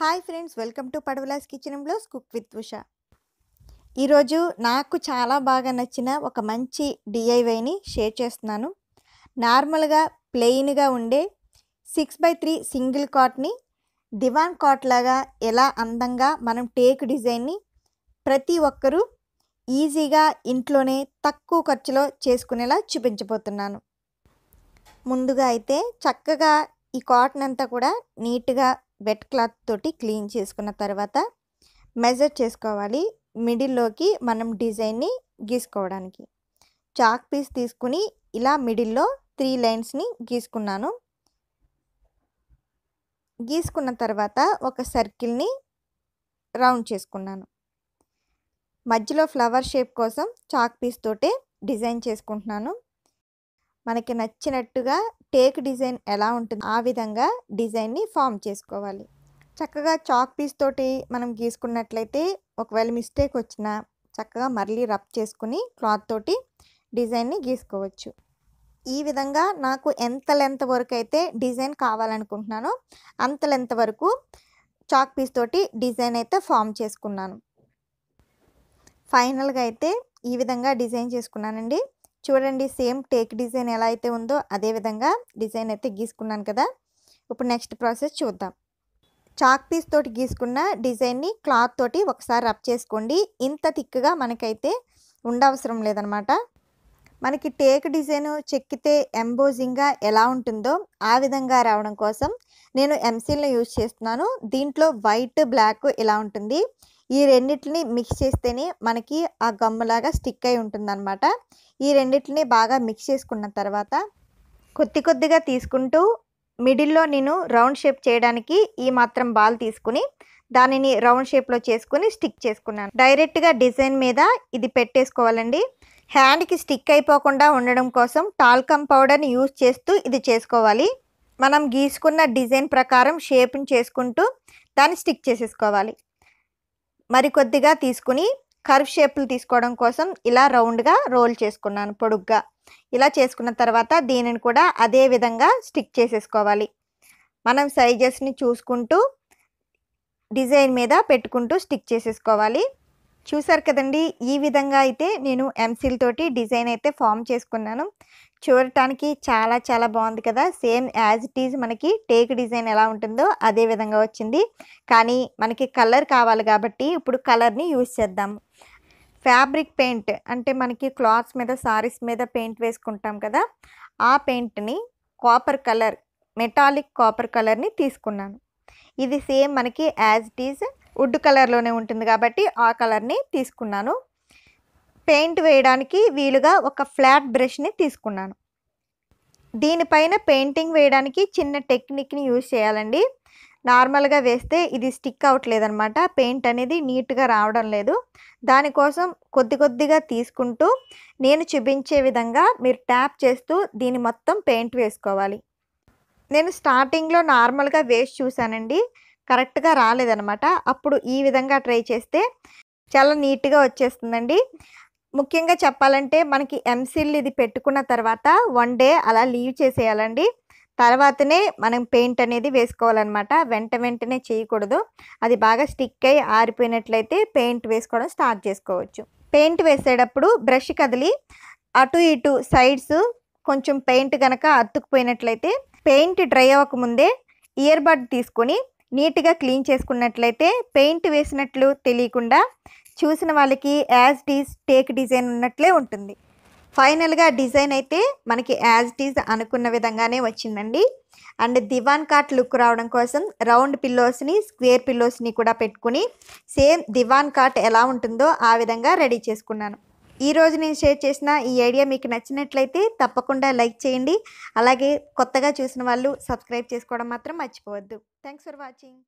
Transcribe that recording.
hi friends welcome to పడవలాస్ kitchen బ్లోస్ cook with Usha ఈరోజు నాకు చాలా బాగా నచ్చిన ఒక మంచి డిఐవైని షేర్ చేస్తున్నాను నార్మల్గా ప్లెయిన్గా ఉండే సిక్స్ బై త్రీ సింగిల్ కాట్ని దివాన్ కాట్ లాగా ఎలా అందంగా మనం టేక్ డిజైన్ని ప్రతి ఒక్కరూ ఈజీగా ఇంట్లోనే తక్కువ ఖర్చులో చేసుకునేలా చూపించబోతున్నాను ముందుగా అయితే చక్కగా ఈ కాటన్ అంతా కూడా నీట్గా వెట్ క్లాత్ తోటి క్లీన్ చేసుకున్న తర్వాత మెజర్ చేసుకోవాలి మిడిల్లోకి మనం డిజైన్ని గీసుకోవడానికి చాక్ పీస్ తీసుకుని ఇలా మిడిల్లో త్రీ లైన్స్ని గీసుకున్నాను గీసుకున్న తర్వాత ఒక సర్కిల్ని రౌండ్ చేసుకున్నాను మధ్యలో ఫ్లవర్ షేప్ కోసం చాక్ పీస్ తోటే డిజైన్ చేసుకుంటున్నాను మనకి నచ్చినట్టుగా టేక్ డిజైన్ ఎలా ఉంటుంది ఆ విధంగా డిజైన్ని ఫామ్ చేసుకోవాలి చక్కగా చాక్ పీస్ తోటి మనం గీసుకున్నట్లయితే ఒకవేళ మిస్టేక్ వచ్చినా చక్కగా మళ్ళీ రబ్ చేసుకుని క్లాత్ తోటి డిజైన్ని గీసుకోవచ్చు ఈ విధంగా నాకు ఎంత లెంత్ వరకు అయితే డిజైన్ కావాలనుకుంటున్నానో అంత లెంత్ వరకు చాక్ పీస్ తోటి డిజైన్ అయితే ఫామ్ చేసుకున్నాను ఫైనల్గా అయితే ఈ విధంగా డిజైన్ చేసుకున్నానండి చూడండి సేమ్ టేక్ డిజైన్ ఎలా అయితే ఉందో అదే విధంగా డిజైన్ అయితే గీసుకున్నాను కదా ఇప్పుడు నెక్స్ట్ ప్రాసెస్ చూద్దాం చాక్ పీస్ తోటి గీసుకున్న డిజైన్ని క్లాత్ తోటి ఒకసారి రబ్ చేసుకోండి ఇంత థిక్గా మనకైతే ఉండవసరం లేదనమాట మనకి టేక్ డిజైన్ చెక్కితే ఎంబోజింగ్గా ఎలా ఉంటుందో ఆ విధంగా రావడం కోసం నేను ఎంసీల్ని యూజ్ చేస్తున్నాను దీంట్లో వైట్ బ్లాక్ ఇలా ఉంటుంది ఈ రెండింటిని మిక్స్ చేస్తేనే మనకి ఆ గమ్ములాగా స్టిక్ అయి ఉంటుందన్నమాట ఈ రెండింటిని బాగా మిక్స్ చేసుకున్న తర్వాత కొద్ది కొద్దిగా తీసుకుంటూ మిడిల్లో నేను రౌండ్ షేప్ చేయడానికి ఈ మాత్రం బాల్ తీసుకుని దానిని రౌండ్ షేప్లో చేసుకుని స్టిక్ చేసుకున్నాను డైరెక్ట్గా డిజైన్ మీద ఇది పెట్టేసుకోవాలండి హ్యాండ్కి స్టిక్ అయిపోకుండా ఉండడం కోసం టాల్కమ్ పౌడర్ని యూజ్ చేస్తూ ఇది చేసుకోవాలి మనం గీసుకున్న డిజైన్ ప్రకారం షేప్ని చేసుకుంటూ దాన్ని స్టిక్ చేసేసుకోవాలి మరికొద్దిగా తీసుకుని కర్వ్ షేప్లు తీసుకోవడం కోసం ఇలా రౌండ్గా రోల్ చేసుకున్నాను పొడుగ్గా ఇలా చేసుకున్న తర్వాత దీనిని కూడా అదే విధంగా స్టిక్ చేసేసుకోవాలి మనం సైజెస్ని చూసుకుంటూ డిజైన్ మీద పెట్టుకుంటూ స్టిక్ చేసేసుకోవాలి చూసారు కదండి ఈ విధంగా అయితే నేను ఎంసీల్ తోటి డిజైన్ అయితే ఫామ్ చేసుకున్నాను చూడటానికి చాలా చాలా బాగుంది కదా సేమ్ యాజ్ ఇట్ ఈజ్ మనకి టేక్ డిజైన్ ఎలా ఉంటుందో అదే విధంగా వచ్చింది కానీ మనకి కలర్ కావాలి కాబట్టి ఇప్పుడు కలర్ని యూజ్ చేద్దాం ఫ్యాబ్రిక్ పెయింట్ అంటే మనకి క్లాత్స్ మీద సారీస్ మీద పెయింట్ వేసుకుంటాం కదా ఆ పెయింట్ని కాపర్ కలర్ మెటాలిక్ కాపర్ కలర్ని తీసుకున్నాను ఇది సేమ్ మనకి యాజ్ ఇట్ ఈజ్ వుడ్ కలర్లోనే ఉంటుంది కాబట్టి ఆ కలర్ని తీసుకున్నాను పెయింట్ వేయడానికి వీలుగా ఒక ఫ్లాట్ బ్రష్ని తీసుకున్నాను దీనిపైన పెయింటింగ్ వేయడానికి చిన్న టెక్నిక్ని యూజ్ చేయాలండి నార్మల్గా వేస్తే ఇది స్టిక్ అవ్వట్లేదనమాట పెయింట్ అనేది నీట్గా రావడం లేదు దానికోసం కొద్ది కొద్దిగా తీసుకుంటూ నేను చూపించే విధంగా మీరు ట్యాప్ చేస్తూ దీని మొత్తం పెయింట్ వేసుకోవాలి నేను స్టార్టింగ్లో నార్మల్గా వేసి చూశానండి కరెక్ట్గా రాలేదనమాట అప్పుడు ఈ విధంగా ట్రై చేస్తే చాలా నీట్గా వచ్చేస్తుందండి ముఖ్యంగా చెప్పాలంటే మనకి ఎంసిల్ ఇది పెట్టుకున్న తర్వాత వన్ డే అలా లీవ్ చేసేయాలండి తర్వాతనే మనం పెయింట్ అనేది వేసుకోవాలన్నమాట వెంట వెంటనే చేయకూడదు అది బాగా స్టిక్ అయ్యి ఆరిపోయినట్లయితే పెయింట్ వేసుకోవడం స్టార్ట్ చేసుకోవచ్చు పెయింట్ వేసేటప్పుడు బ్రష్ కదిలి అటు ఇటు సైడ్స్ కొంచెం పెయింట్ కనుక అతుక్కుపోయినట్లయితే పెయింట్ డ్రై అవ్వకముందే ఇయర్ తీసుకొని నీట్గా క్లీన్ చేసుకున్నట్లయితే పెయింట్ వేసినట్లు తెలియకుండా చూసిన వాళ్ళకి యాజ్ డీజ్ టేక్ డిజైన్ ఉన్నట్లే ఉంటుంది ఫైనల్గా డిజైన్ అయితే మనకి యాజ్ డీజ్ అనుకున్న విధంగానే వచ్చిందండి అండ్ దివాన్ కాట్ లుక్ రావడం కోసం రౌండ్ పిల్లోస్ని స్క్వేర్ పిల్లోస్ని కూడా పెట్టుకుని సేమ్ దివాన్ కాట్ ఎలా ఉంటుందో ఆ విధంగా రెడీ చేసుకున్నాను ఈరోజు నేను షేర్ చేసిన ఈ ఐడియా మీకు నచ్చినట్లయితే తప్పకుండా లైక్ చేయండి అలాగే కొత్తగా చూసిన వాళ్ళు సబ్స్క్రైబ్ చేసుకోవడం మాత్రం మర్చిపోవద్దు థ్యాంక్స్ ఫర్ వాచింగ్